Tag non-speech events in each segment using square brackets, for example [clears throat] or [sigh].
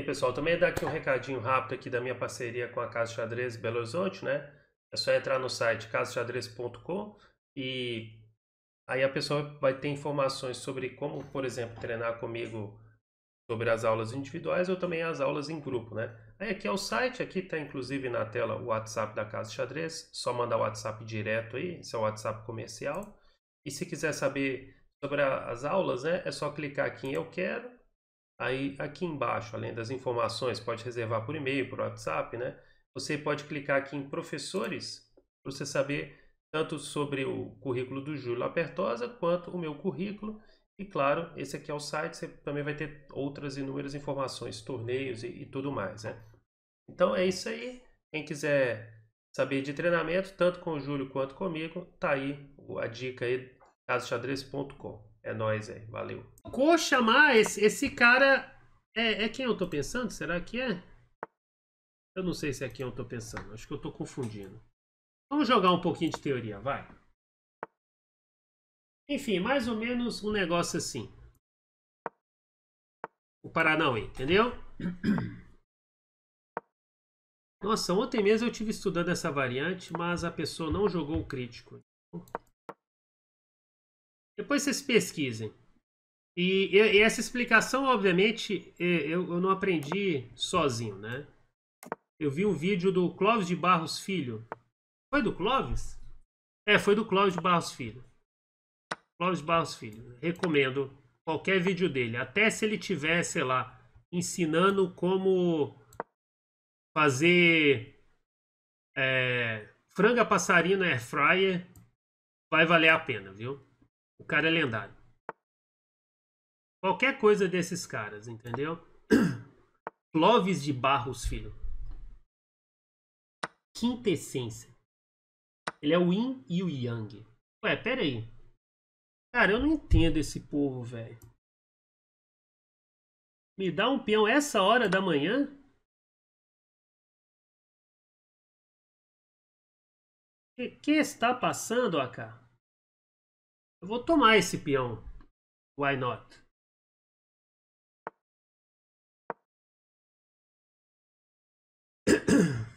aí, pessoal. Também dar aqui um recadinho rápido aqui da minha parceria com a Casa Xadrez Belo Horizonte, né? É só entrar no site casaxadrez.com e aí a pessoa vai ter informações sobre como, por exemplo, treinar comigo sobre as aulas individuais ou também as aulas em grupo, né? Aí aqui é o site, aqui está inclusive na tela o WhatsApp da Casa Xadrez, só mandar o WhatsApp direto aí, esse é o WhatsApp comercial. E se quiser saber sobre as aulas, né, é só clicar aqui em eu quero Aí aqui embaixo, além das informações, pode reservar por e-mail, por WhatsApp, né? Você pode clicar aqui em professores para você saber tanto sobre o currículo do Júlio Lapertosa quanto o meu currículo. E claro, esse aqui é o site, você também vai ter outras inúmeras informações, torneios e, e tudo mais, né? Então é isso aí. Quem quiser saber de treinamento, tanto com o Júlio quanto comigo, tá aí a dica aí, casachadrez.com. É nóis é. valeu. Coxa mais, esse cara é, é, quem eu tô pensando? Será que é? Eu não sei se é quem eu tô pensando, acho que eu tô confundindo. Vamos jogar um pouquinho de teoria, vai. Enfim, mais ou menos um negócio assim. O Paranauê, entendeu? Nossa, ontem mesmo eu tive estudando essa variante, mas a pessoa não jogou o crítico. Depois vocês pesquisem. E, e, e essa explicação, obviamente, eu, eu não aprendi sozinho, né? Eu vi um vídeo do Clóvis de Barros Filho. Foi do Clóvis? É, foi do Clóvis de Barros Filho. Clóvis de Barros Filho. Recomendo qualquer vídeo dele. Até se ele tivesse, sei lá, ensinando como fazer é, franga passarina air fryer, vai valer a pena, viu? O cara é lendário. Qualquer coisa desses caras, entendeu? [clears throat] Clóvis de Barros Filho. Quintessência. Ele é o Yin e o Yang. Ué, pera aí. Cara, eu não entendo esse povo, velho. Me dá um peão essa hora da manhã? O que, que está passando, AK? Eu vou tomar esse peão. Why not? [coughs]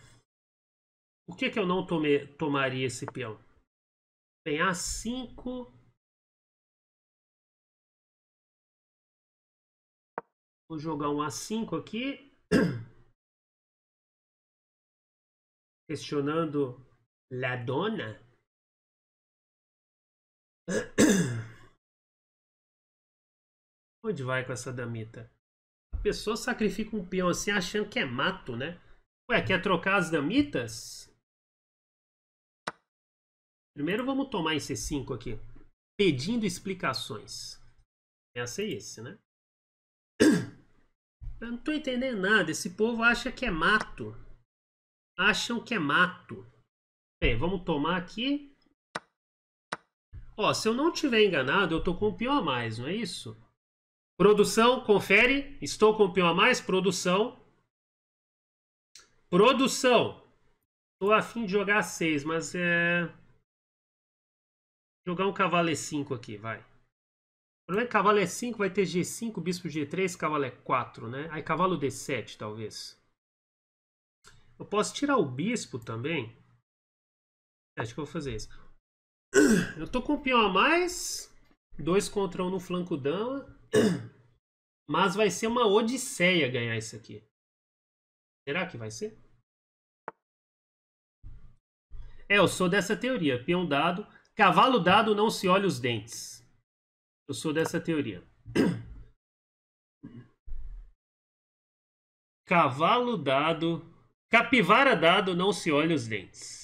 Por que, que eu não tome, tomaria esse peão? Tem A5. Vou jogar um A5 aqui. [coughs] Questionando la dona. Onde vai com essa damita? A pessoa sacrifica um peão assim achando que é mato, né? Ué, quer trocar as damitas? Primeiro vamos tomar esse C5 aqui. Pedindo explicações. Essa é esse, né? [coughs] Eu não tô entendendo nada. Esse povo acha que é mato. Acham que é mato. Bem, vamos tomar aqui. Ó, se eu não tiver enganado, eu tô com um pião a mais, não é isso? Produção, confere. Estou com um pião a mais, produção. Produção. Tô afim de jogar 6, mas é... Jogar um cavalo e5 é aqui, vai. O problema é que cavalo e5 é vai ter g5, bispo g3, cavalo e4, é né? Aí cavalo d7, talvez. Eu posso tirar o bispo também. Acho que eu vou fazer isso. Eu tô com um peão a mais. Dois contra um no flanco dama. Mas vai ser uma odisseia ganhar isso aqui. Será que vai ser? É, eu sou dessa teoria. Peão dado. Cavalo dado não se olha os dentes. Eu sou dessa teoria. Cavalo dado. Capivara dado não se olha os dentes.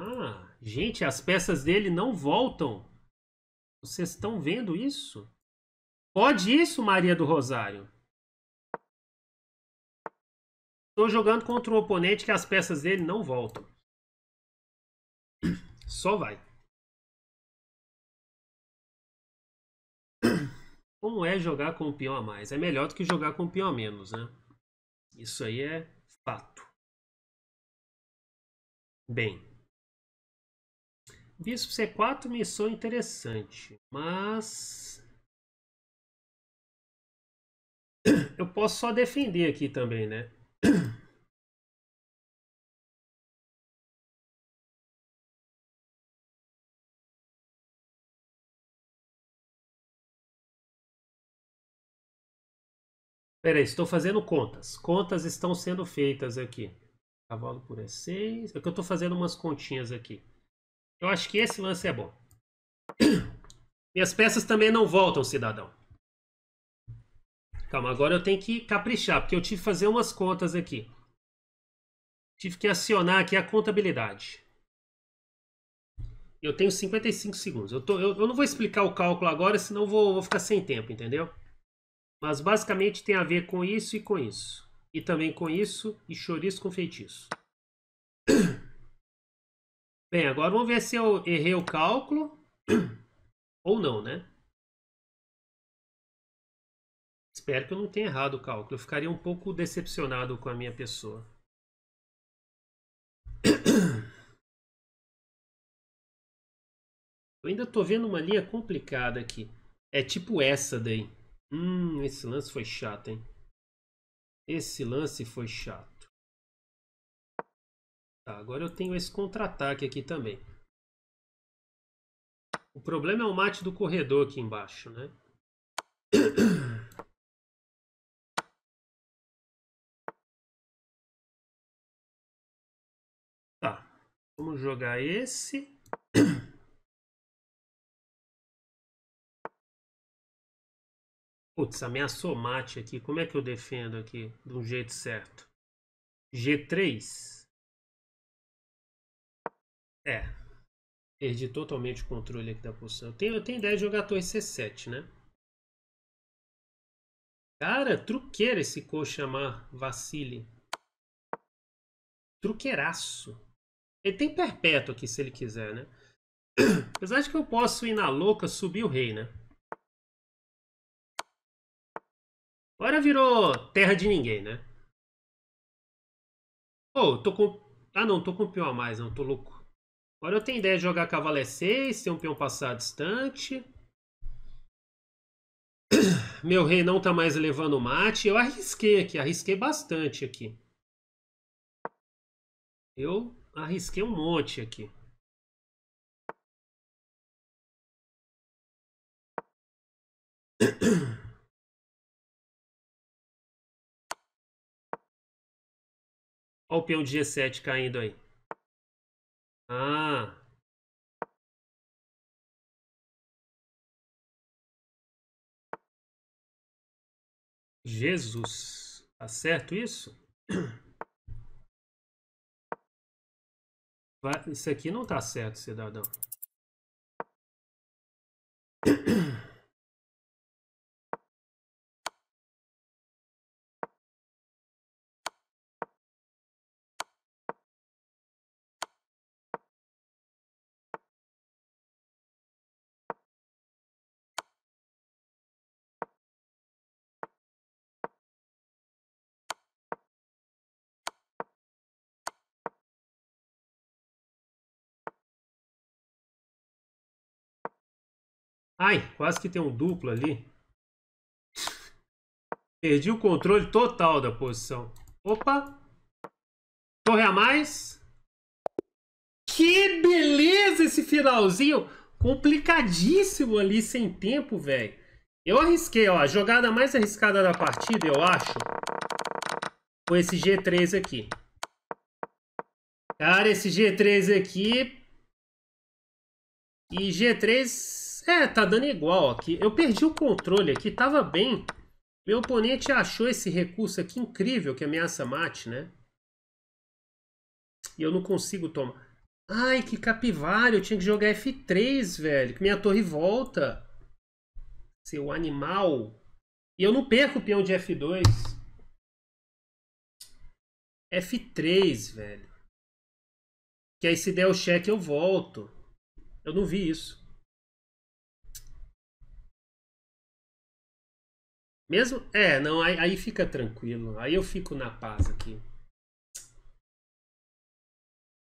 Ah, gente, as peças dele não voltam. Vocês estão vendo isso? Pode isso, Maria do Rosário. Estou jogando contra um oponente que as peças dele não voltam. Só vai. Como é jogar com o peão a mais? É melhor do que jogar com o peão a menos, né? Isso aí é fato. Bem, Bispo C4, missão interessante, mas eu posso só defender aqui também, né? Peraí, estou fazendo contas. Contas estão sendo feitas aqui. Cavalo por E6. É que eu estou fazendo umas continhas aqui. Eu acho que esse lance é bom. E [clears throat] as peças também não voltam, cidadão. Calma, agora eu tenho que caprichar, porque eu tive que fazer umas contas aqui. Tive que acionar aqui a contabilidade. Eu tenho 55 segundos. Eu, tô, eu, eu não vou explicar o cálculo agora, senão vou, vou ficar sem tempo, entendeu? Mas basicamente tem a ver com isso e com isso. E também com isso e chouriço com feitiço. Bem, agora vamos ver se eu errei o cálculo [clears throat] ou não, né? Espero que eu não tenha errado o cálculo. Eu ficaria um pouco decepcionado com a minha pessoa. [clears throat] Eu ainda tô vendo uma linha complicada aqui. É tipo essa daí. Hum, esse lance foi chato, hein? Esse lance foi chato. Tá, agora eu tenho esse contra-ataque aqui também. O problema é o mate do corredor aqui embaixo, né? [coughs] Tá, vamos jogar esse. Putz, ameaçou mate aqui. Como é que eu defendo aqui de um jeito certo? G3. É. Perdi totalmente o controle aqui da posição. Eu tenho, eu tenho ideia de jogar torre C7, né? Cara, truqueira esse coxa chamar Vassili. Truqueiraço. Ele tem perpétuo aqui, se ele quiser, né? [clears throat] Apesar de que eu posso ir na louca subir o rei, né? Agora virou terra de ninguém, né? oh, tô com... Ah, não, tô com pior a mais, não, tô louco. Agora eu tenho ideia de jogar cavalo E6, ter um peão passar distante. [coughs] Meu rei não tá mais levando o mate. Eu arrisquei aqui, arrisquei bastante aqui. Eu arrisquei um monte aqui. [coughs] Olha o peão de G7 caindo aí. Ah. Jesus. Tá certo isso? Vai, isso aqui não tá certo, cidadão. Ai, quase que tem um duplo ali. Perdi o controle total da posição. Opa! Torre a mais. Que beleza esse finalzinho! Complicadíssimo ali, sem tempo, velho. Eu arrisquei, ó. A jogada mais arriscada da partida, eu acho, foi esse G3 aqui. Cara, esse G3 aqui... E G3 é, tá dando igual aqui. Eu perdi o controle aqui, tava bem. Meu oponente achou esse recurso aqui incrível, que ameaça mate, né? E eu não consigo tomar. Ai, que capivara, eu tinha que jogar F3, velho, que minha torre volta. Seu animal. E eu não perco o peão de F2. F3, velho. Que aí se der o cheque eu volto. Eu não vi isso. Mesmo. É, não, aí, aí fica tranquilo. Aí eu fico na paz aqui.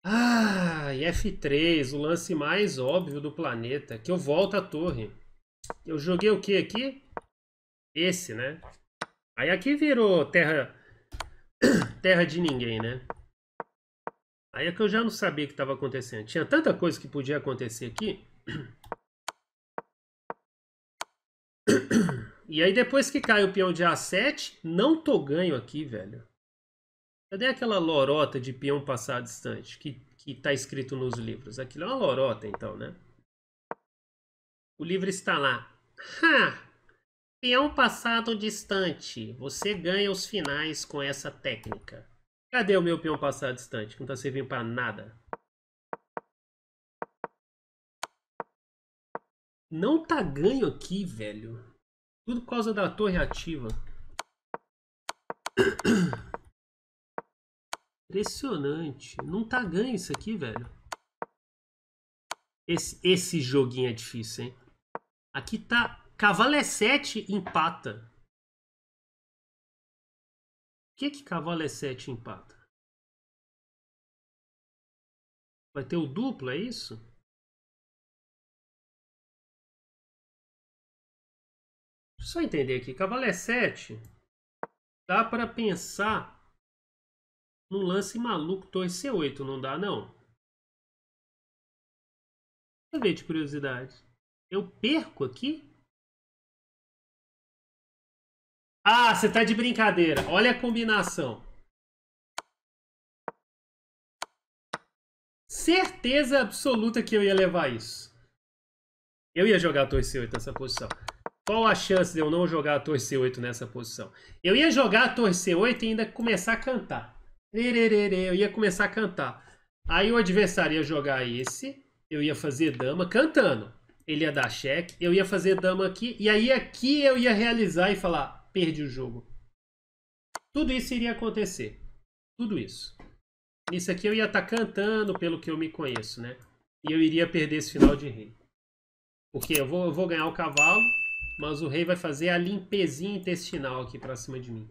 Ah, F3, o lance mais óbvio do planeta. Que eu volto à torre. Eu joguei o que aqui? Esse, né? Aí aqui virou terra [coughs] terra de ninguém, né? Aí é que eu já não sabia o que estava acontecendo. Tinha tanta coisa que podia acontecer aqui. [coughs] E aí depois que cai o peão de A7, não tô ganho aqui, velho. Cadê aquela lorota de peão passado distante que, que tá escrito nos livros? Aquilo é uma lorota, então, né? O livro está lá. Ha! Peão passado distante. Você ganha os finais com essa técnica. Cadê o meu peão passado distante? Não tá servindo para nada. Não tá ganho aqui, velho. Tudo por causa da torre ativa. Impressionante. Não tá ganho isso aqui, velho. Esse, esse joguinho é difícil, hein? Aqui tá cavalo é 7, empata. O que é que cavalo é 7 empata? Vai ter o duplo, é isso? Só entender aqui. Cavalo 7 Dá para pensar num lance maluco. Torre C8, não dá, não? Deixa eu ver de curiosidade. Eu perco aqui? Ah, você tá de brincadeira. Olha a combinação. Certeza absoluta que eu ia levar isso. Eu ia jogar a torre C8 nessa posição. Qual a chance de eu não jogar a c 8 nessa posição? Eu ia jogar a c 8 e ainda começar a cantar. Eu ia começar a cantar. Aí o adversário ia jogar esse, eu ia fazer dama cantando. Ele ia dar cheque, eu ia fazer dama aqui, e aí aqui eu ia realizar e falar, perdi o jogo. Tudo isso iria acontecer. Tudo isso. Isso aqui eu ia estar tá cantando pelo que eu me conheço, né? E eu iria perder esse final de rei. Porque eu vou, eu vou ganhar o cavalo, mas o rei vai fazer a limpezinha intestinal aqui pra cima de mim.